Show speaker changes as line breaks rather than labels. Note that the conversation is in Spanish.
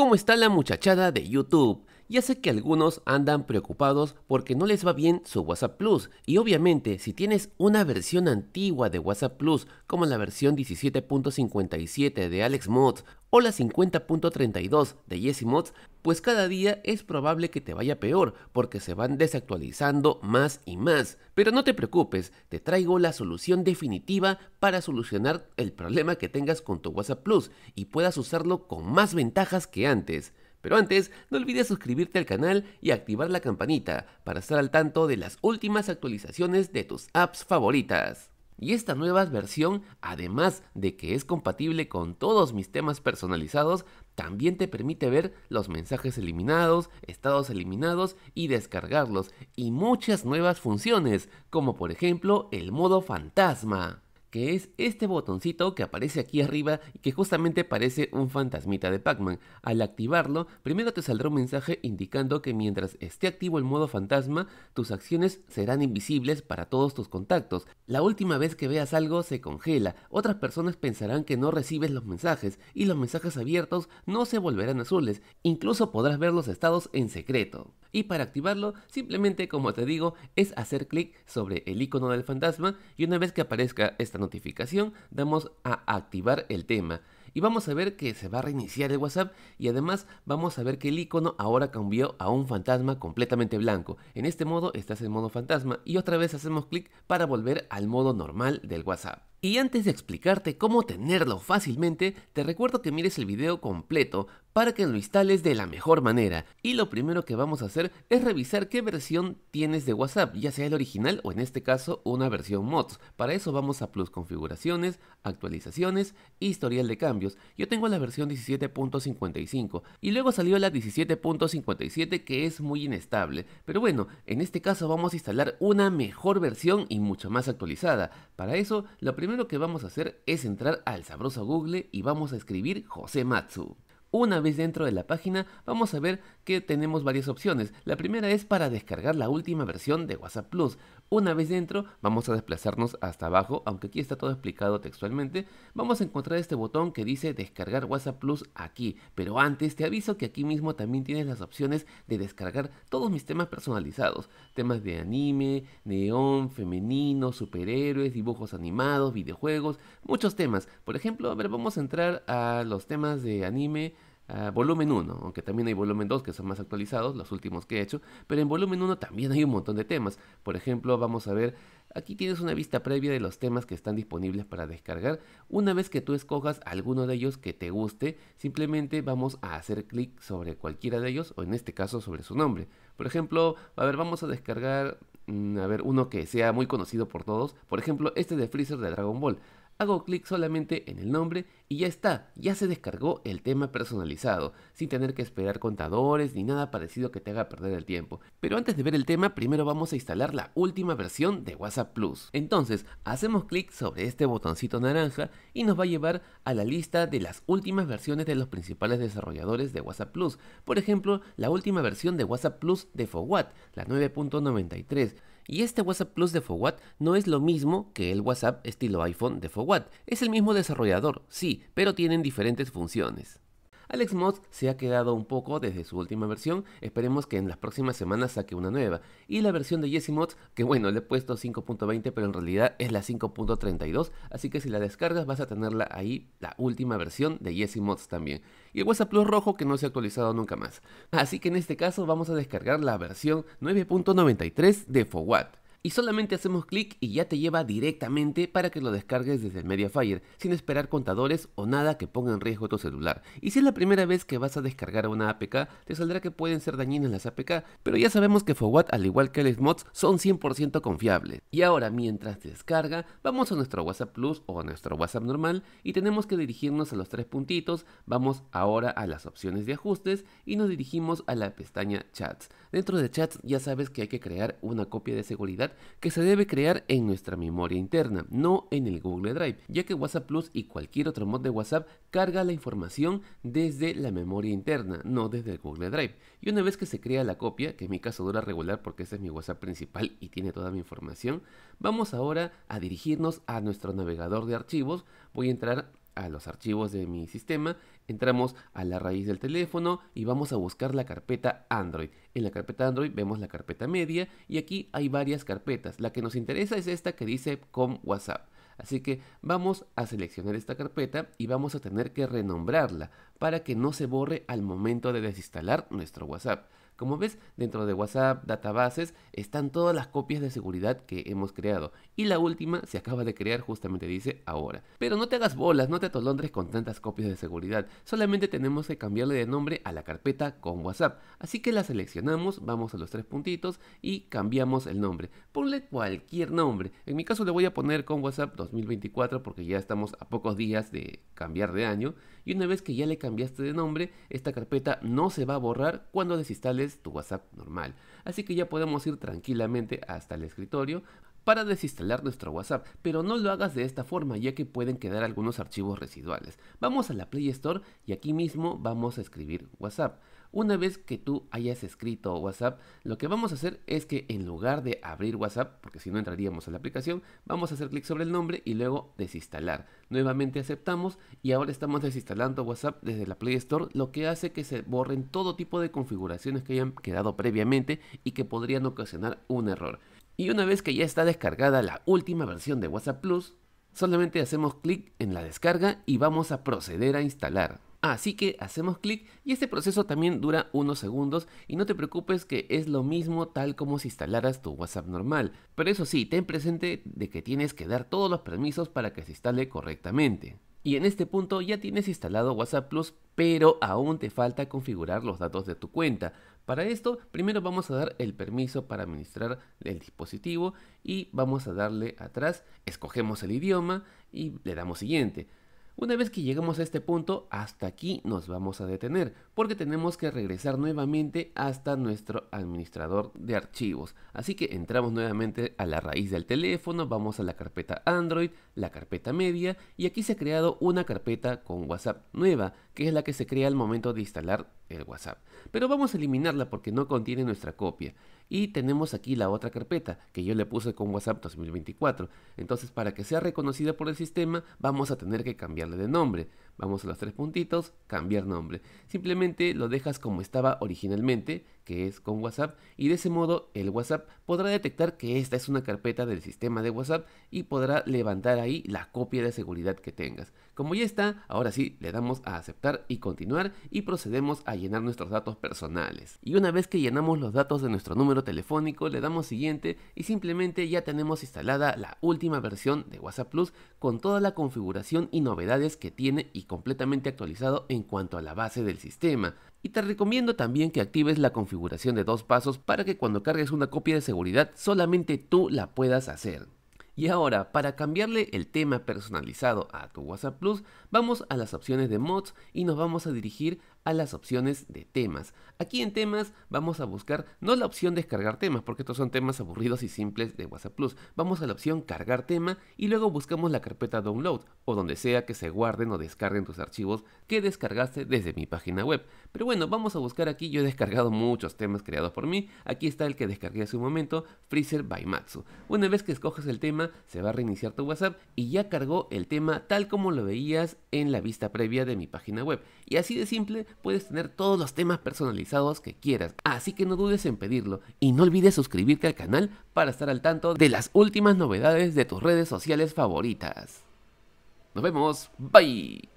cómo está la muchachada de YouTube. Ya sé que algunos andan preocupados porque no les va bien su WhatsApp Plus y obviamente si tienes una versión antigua de WhatsApp Plus como la versión 17.57 de Alex Mods o la 50.32 de Jesse Mods, pues cada día es probable que te vaya peor porque se van desactualizando más y más. Pero no te preocupes, te traigo la solución definitiva para solucionar el problema que tengas con tu WhatsApp Plus y puedas usarlo con más ventajas que antes. Pero antes, no olvides suscribirte al canal y activar la campanita para estar al tanto de las últimas actualizaciones de tus apps favoritas. Y esta nueva versión, además de que es compatible con todos mis temas personalizados, también te permite ver los mensajes eliminados, estados eliminados y descargarlos, y muchas nuevas funciones, como por ejemplo el modo fantasma que es este botoncito que aparece aquí arriba y que justamente parece un fantasmita de Pac-Man. Al activarlo, primero te saldrá un mensaje indicando que mientras esté activo el modo fantasma, tus acciones serán invisibles para todos tus contactos. La última vez que veas algo se congela, otras personas pensarán que no recibes los mensajes y los mensajes abiertos no se volverán azules, incluso podrás ver los estados en secreto. Y para activarlo, simplemente como te digo, es hacer clic sobre el icono del fantasma y una vez que aparezca esta notificación, damos a activar el tema y vamos a ver que se va a reiniciar el WhatsApp y además vamos a ver que el icono ahora cambió a un fantasma completamente blanco. En este modo estás en modo fantasma y otra vez hacemos clic para volver al modo normal del WhatsApp. Y antes de explicarte cómo tenerlo fácilmente, te recuerdo que mires el video completo para que lo instales de la mejor manera. Y lo primero que vamos a hacer es revisar qué versión tienes de WhatsApp, ya sea el original o en este caso una versión mods. Para eso vamos a plus configuraciones, actualizaciones, historial de cambios. Yo tengo la versión 17.55 y luego salió la 17.57 que es muy inestable. Pero bueno, en este caso vamos a instalar una mejor versión y mucho más actualizada. Para eso, lo primero que vamos a hacer es entrar al sabroso Google y vamos a escribir José Matsu. Una vez dentro de la página vamos a ver que tenemos varias opciones. La primera es para descargar la última versión de WhatsApp Plus. Una vez dentro vamos a desplazarnos hasta abajo, aunque aquí está todo explicado textualmente. Vamos a encontrar este botón que dice descargar WhatsApp Plus aquí. Pero antes te aviso que aquí mismo también tienes las opciones de descargar todos mis temas personalizados. Temas de anime, neón, femenino, superhéroes, dibujos animados, videojuegos, muchos temas. Por ejemplo, a ver, vamos a entrar a los temas de anime Ah, volumen 1, aunque también hay volumen 2 que son más actualizados, los últimos que he hecho, pero en volumen 1 también hay un montón de temas. Por ejemplo, vamos a ver, aquí tienes una vista previa de los temas que están disponibles para descargar. Una vez que tú escojas alguno de ellos que te guste, simplemente vamos a hacer clic sobre cualquiera de ellos o en este caso sobre su nombre. Por ejemplo, a ver, vamos a descargar, mm, a ver, uno que sea muy conocido por todos. Por ejemplo, este de Freezer de Dragon Ball hago clic solamente en el nombre y ya está, ya se descargó el tema personalizado, sin tener que esperar contadores ni nada parecido que te haga perder el tiempo. Pero antes de ver el tema, primero vamos a instalar la última versión de WhatsApp Plus. Entonces, hacemos clic sobre este botoncito naranja y nos va a llevar a la lista de las últimas versiones de los principales desarrolladores de WhatsApp Plus. Por ejemplo, la última versión de WhatsApp Plus de Fowat, la 9.93 y este WhatsApp Plus de Fowat no es lo mismo que el WhatsApp estilo iPhone de Fowat. Es el mismo desarrollador, sí, pero tienen diferentes funciones. Alex se ha quedado un poco desde su última versión, esperemos que en las próximas semanas saque una nueva. Y la versión de Jesse que bueno, le he puesto 5.20, pero en realidad es la 5.32, así que si la descargas vas a tenerla ahí, la última versión de Jesse Mods también. Y el WhatsApp Plus rojo que no se ha actualizado nunca más. Así que en este caso vamos a descargar la versión 9.93 de Fowat y solamente hacemos clic y ya te lleva directamente para que lo descargues desde el Mediafire, sin esperar contadores o nada que ponga en riesgo tu celular. Y si es la primera vez que vas a descargar una APK, te saldrá que pueden ser dañinas las APK, pero ya sabemos que Fowat, al igual que los mods, son 100% confiables. Y ahora, mientras descarga, vamos a nuestro WhatsApp Plus o a nuestro WhatsApp normal y tenemos que dirigirnos a los tres puntitos, vamos ahora a las opciones de ajustes y nos dirigimos a la pestaña Chats. Dentro de Chats ya sabes que hay que crear una copia de seguridad que se debe crear en nuestra memoria interna, no en el Google Drive, ya que WhatsApp Plus y cualquier otro mod de WhatsApp carga la información desde la memoria interna, no desde el Google Drive. Y una vez que se crea la copia, que en mi caso dura regular porque ese es mi WhatsApp principal y tiene toda mi información, vamos ahora a dirigirnos a nuestro navegador de archivos. Voy a entrar a los archivos de mi sistema Entramos a la raíz del teléfono y vamos a buscar la carpeta Android. En la carpeta Android vemos la carpeta media y aquí hay varias carpetas. La que nos interesa es esta que dice com WhatsApp. Así que vamos a seleccionar esta carpeta y vamos a tener que renombrarla para que no se borre al momento de desinstalar nuestro WhatsApp. Como ves, dentro de WhatsApp, databases, están todas las copias de seguridad que hemos creado. Y la última se acaba de crear, justamente dice, ahora. Pero no te hagas bolas, no te atolondres con tantas copias de seguridad. Solamente tenemos que cambiarle de nombre a la carpeta con WhatsApp. Así que la seleccionamos, vamos a los tres puntitos y cambiamos el nombre. Ponle cualquier nombre. En mi caso le voy a poner con WhatsApp 2024 porque ya estamos a pocos días de cambiar de año. Y una vez que ya le cambiaste de nombre, esta carpeta no se va a borrar cuando desinstales tu WhatsApp normal. Así que ya podemos ir tranquilamente hasta el escritorio para desinstalar nuestro WhatsApp, pero no lo hagas de esta forma ya que pueden quedar algunos archivos residuales. Vamos a la Play Store y aquí mismo vamos a escribir WhatsApp. Una vez que tú hayas escrito WhatsApp, lo que vamos a hacer es que en lugar de abrir WhatsApp, porque si no entraríamos a la aplicación, vamos a hacer clic sobre el nombre y luego desinstalar. Nuevamente aceptamos y ahora estamos desinstalando WhatsApp desde la Play Store, lo que hace que se borren todo tipo de configuraciones que hayan quedado previamente y que podrían ocasionar un error. Y una vez que ya está descargada la última versión de WhatsApp Plus, solamente hacemos clic en la descarga y vamos a proceder a instalar. Así que hacemos clic y este proceso también dura unos segundos y no te preocupes que es lo mismo tal como si instalaras tu WhatsApp normal. Pero eso sí, ten presente de que tienes que dar todos los permisos para que se instale correctamente. Y en este punto ya tienes instalado WhatsApp Plus, pero aún te falta configurar los datos de tu cuenta. Para esto, primero vamos a dar el permiso para administrar el dispositivo y vamos a darle atrás, escogemos el idioma y le damos siguiente. Una vez que llegamos a este punto, hasta aquí nos vamos a detener, porque tenemos que regresar nuevamente hasta nuestro administrador de archivos. Así que entramos nuevamente a la raíz del teléfono, vamos a la carpeta Android, la carpeta media, y aquí se ha creado una carpeta con WhatsApp nueva, que es la que se crea al momento de instalar el WhatsApp. Pero vamos a eliminarla porque no contiene nuestra copia. Y tenemos aquí la otra carpeta que yo le puse con WhatsApp 2024. Entonces para que sea reconocida por el sistema vamos a tener que cambiarle de nombre. Vamos a los tres puntitos, cambiar nombre. Simplemente lo dejas como estaba originalmente, que es con WhatsApp, y de ese modo el WhatsApp podrá detectar que esta es una carpeta del sistema de WhatsApp y podrá levantar ahí la copia de seguridad que tengas. Como ya está, ahora sí le damos a aceptar y continuar y procedemos a llenar nuestros datos personales. Y una vez que llenamos los datos de nuestro número telefónico, le damos siguiente y simplemente ya tenemos instalada la última versión de WhatsApp Plus con toda la configuración y novedades que tiene y completamente actualizado en cuanto a la base del sistema. Y te recomiendo también que actives la configuración de dos pasos para que cuando cargues una copia de seguridad solamente tú la puedas hacer. Y ahora, para cambiarle el tema personalizado a tu WhatsApp Plus, vamos a las opciones de mods y nos vamos a dirigir a las opciones de temas. Aquí en temas vamos a buscar no la opción descargar temas, porque estos son temas aburridos y simples de WhatsApp Plus. Vamos a la opción cargar tema y luego buscamos la carpeta download o donde sea que se guarden o descarguen tus archivos que descargaste desde mi página web. Pero bueno, vamos a buscar aquí, yo he descargado muchos temas creados por mí. Aquí está el que descargué hace un momento, Freezer by Matsu. Una vez que escoges el tema, se va a reiniciar tu WhatsApp y ya cargó el tema tal como lo veías en la vista previa de mi página web. Y así de simple puedes tener todos los temas personalizados que quieras, así que no dudes en pedirlo y no olvides suscribirte al canal para estar al tanto de las últimas novedades de tus redes sociales favoritas. Nos vemos, bye.